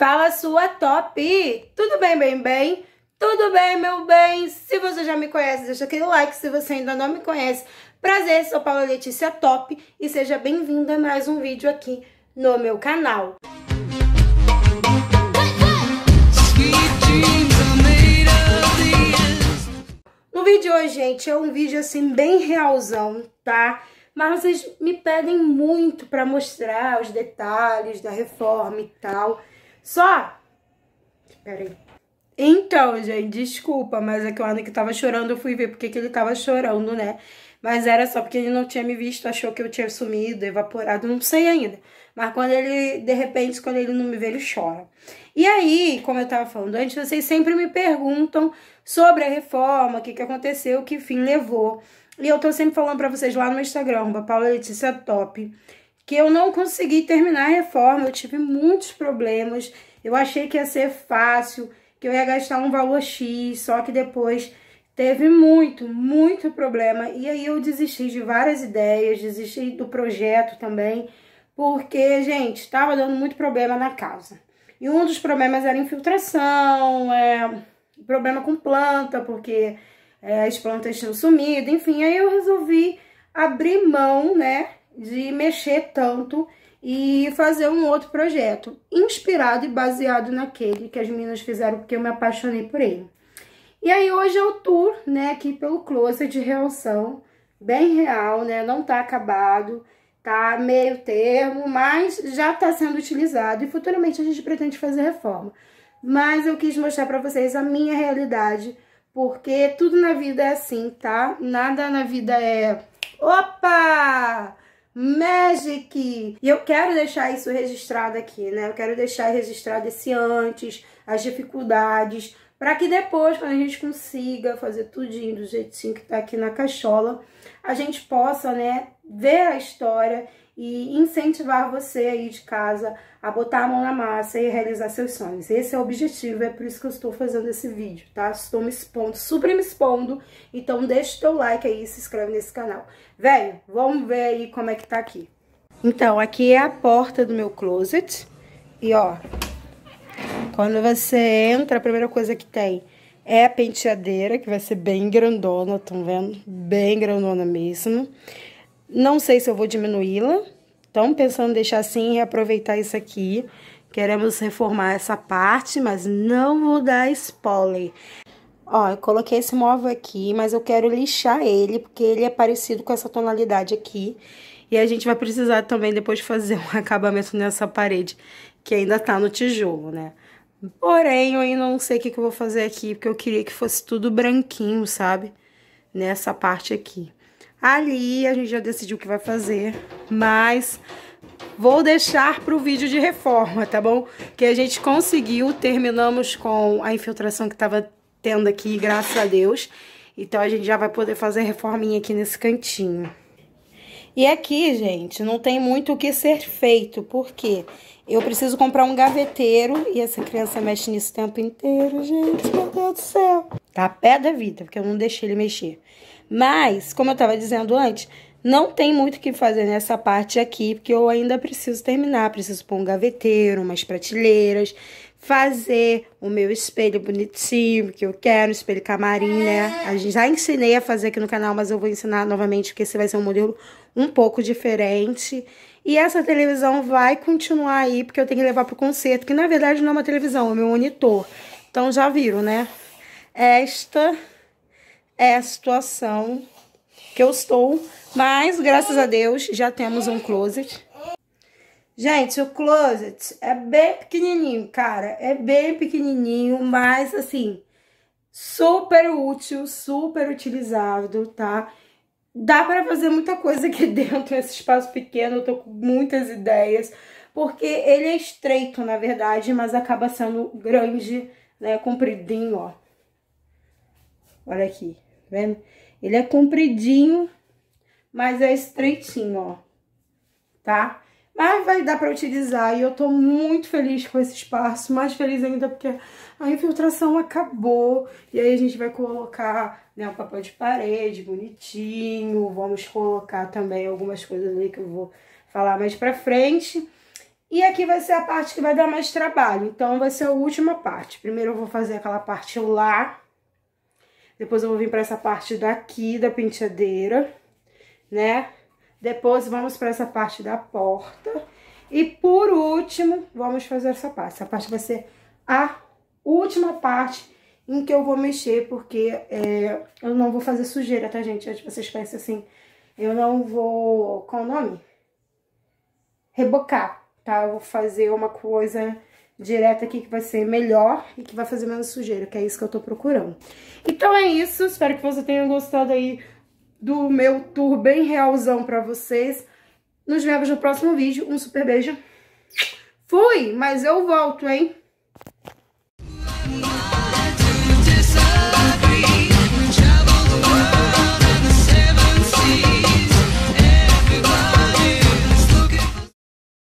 Fala sua top! Tudo bem, bem, bem? Tudo bem, meu bem? Se você já me conhece, deixa aquele like. Se você ainda não me conhece, prazer, sou Paula Letícia Top e seja bem-vinda a mais um vídeo aqui no meu canal. No vídeo de hoje, gente, é um vídeo assim bem realzão, tá? Mas vocês me pedem muito para mostrar os detalhes da reforma e tal. Só. Peraí. Então, gente, desculpa, mas é que o Anik tava chorando, eu fui ver porque que ele tava chorando, né? Mas era só porque ele não tinha me visto, achou que eu tinha sumido, evaporado, não sei ainda. Mas quando ele, de repente, quando ele não me vê, ele chora. E aí, como eu tava falando antes, vocês sempre me perguntam sobre a reforma, o que, que aconteceu, que fim levou. E eu tô sempre falando para vocês lá no Instagram, Paula Letícia Top, que eu não consegui terminar a reforma, eu tive muitos problemas, eu achei que ia ser fácil, que eu ia gastar um valor X, só que depois teve muito, muito problema, e aí eu desisti de várias ideias, desisti do projeto também, porque, gente, estava dando muito problema na casa. E um dos problemas era infiltração, é, problema com planta, porque é, as plantas tinham sumido, enfim, aí eu resolvi abrir mão, né, de mexer tanto e fazer um outro projeto, inspirado e baseado naquele que as meninas fizeram, porque eu me apaixonei por ele. E aí hoje é o tour, né, aqui pelo closet de realção, bem real, né, não tá acabado, tá meio termo, mas já tá sendo utilizado e futuramente a gente pretende fazer reforma. Mas eu quis mostrar pra vocês a minha realidade, porque tudo na vida é assim, tá? Nada na vida é... Opa! Magic! E eu quero deixar isso registrado aqui, né? Eu quero deixar registrado esse antes, as dificuldades, para que depois, quando a gente consiga fazer tudinho do jeitinho que tá aqui na caixola, a gente possa, né, ver a história e incentivar você aí de casa a botar a mão na massa e realizar seus sonhos. Esse é o objetivo, é por isso que eu estou fazendo esse vídeo, tá? Estou me expondo, super me expondo, então deixa o teu like aí e se inscreve nesse canal. Velho, vamos ver aí como é que tá aqui. Então, aqui é a porta do meu closet e ó, quando você entra, a primeira coisa que tem é a penteadeira, que vai ser bem grandona, estão vendo? Bem grandona mesmo. Não sei se eu vou diminuí-la. Então, pensando em deixar assim e aproveitar isso aqui. Queremos reformar essa parte, mas não vou dar spoiler. Ó, eu coloquei esse móvel aqui, mas eu quero lixar ele, porque ele é parecido com essa tonalidade aqui. E a gente vai precisar também depois fazer um acabamento nessa parede, que ainda tá no tijolo, né? Porém, eu ainda não sei o que, que eu vou fazer aqui, porque eu queria que fosse tudo branquinho, sabe? Nessa parte aqui. Ali a gente já decidiu o que vai fazer, mas vou deixar para o vídeo de reforma, tá bom? Que a gente conseguiu, terminamos com a infiltração que estava tendo aqui, graças a Deus. Então a gente já vai poder fazer reforminha aqui nesse cantinho. E aqui, gente, não tem muito o que ser feito, porque eu preciso comprar um gaveteiro e essa criança mexe nisso o tempo inteiro, gente, meu Deus do céu. Tá a pé da vida, porque eu não deixei ele mexer. Mas, como eu estava dizendo antes, não tem muito o que fazer nessa parte aqui, porque eu ainda preciso terminar. Preciso pôr um gaveteiro, umas prateleiras, fazer o meu espelho bonitinho, que eu quero, espelho camarim, né? A gente já ensinei a fazer aqui no canal, mas eu vou ensinar novamente, porque esse vai ser um modelo um pouco diferente. E essa televisão vai continuar aí, porque eu tenho que levar pro concerto, que na verdade não é uma televisão, é meu monitor. Então já viram, né? Esta é a situação que eu estou. Mas, graças a Deus, já temos um closet. Gente, o closet é bem pequenininho, cara. É bem pequenininho, mas, assim, super útil, super utilizado, tá? Dá pra fazer muita coisa aqui dentro, nesse espaço pequeno. Eu tô com muitas ideias. Porque ele é estreito, na verdade, mas acaba sendo grande, né? Compridinho, ó. Olha aqui vendo? Ele é compridinho, mas é estreitinho, ó, tá? Mas vai dar pra utilizar e eu tô muito feliz com esse espaço, mais feliz ainda porque a infiltração acabou. E aí a gente vai colocar, né, o papel de parede bonitinho, vamos colocar também algumas coisas ali que eu vou falar mais pra frente. E aqui vai ser a parte que vai dar mais trabalho, então vai ser a última parte. Primeiro eu vou fazer aquela parte lá, depois eu vou vir pra essa parte daqui da penteadeira, né? Depois vamos pra essa parte da porta. E por último, vamos fazer essa parte. Essa parte vai ser a última parte em que eu vou mexer, porque é, eu não vou fazer sujeira, tá, gente? Antes vocês pensam assim, eu não vou... Qual o nome? Rebocar, tá? Eu vou fazer uma coisa direta aqui que vai ser melhor e que vai fazer menos sujeira, que é isso que eu tô procurando. Então é isso, espero que você tenha gostado aí do meu tour bem realzão pra vocês. Nos vemos no próximo vídeo, um super beijo. Fui, mas eu volto, hein?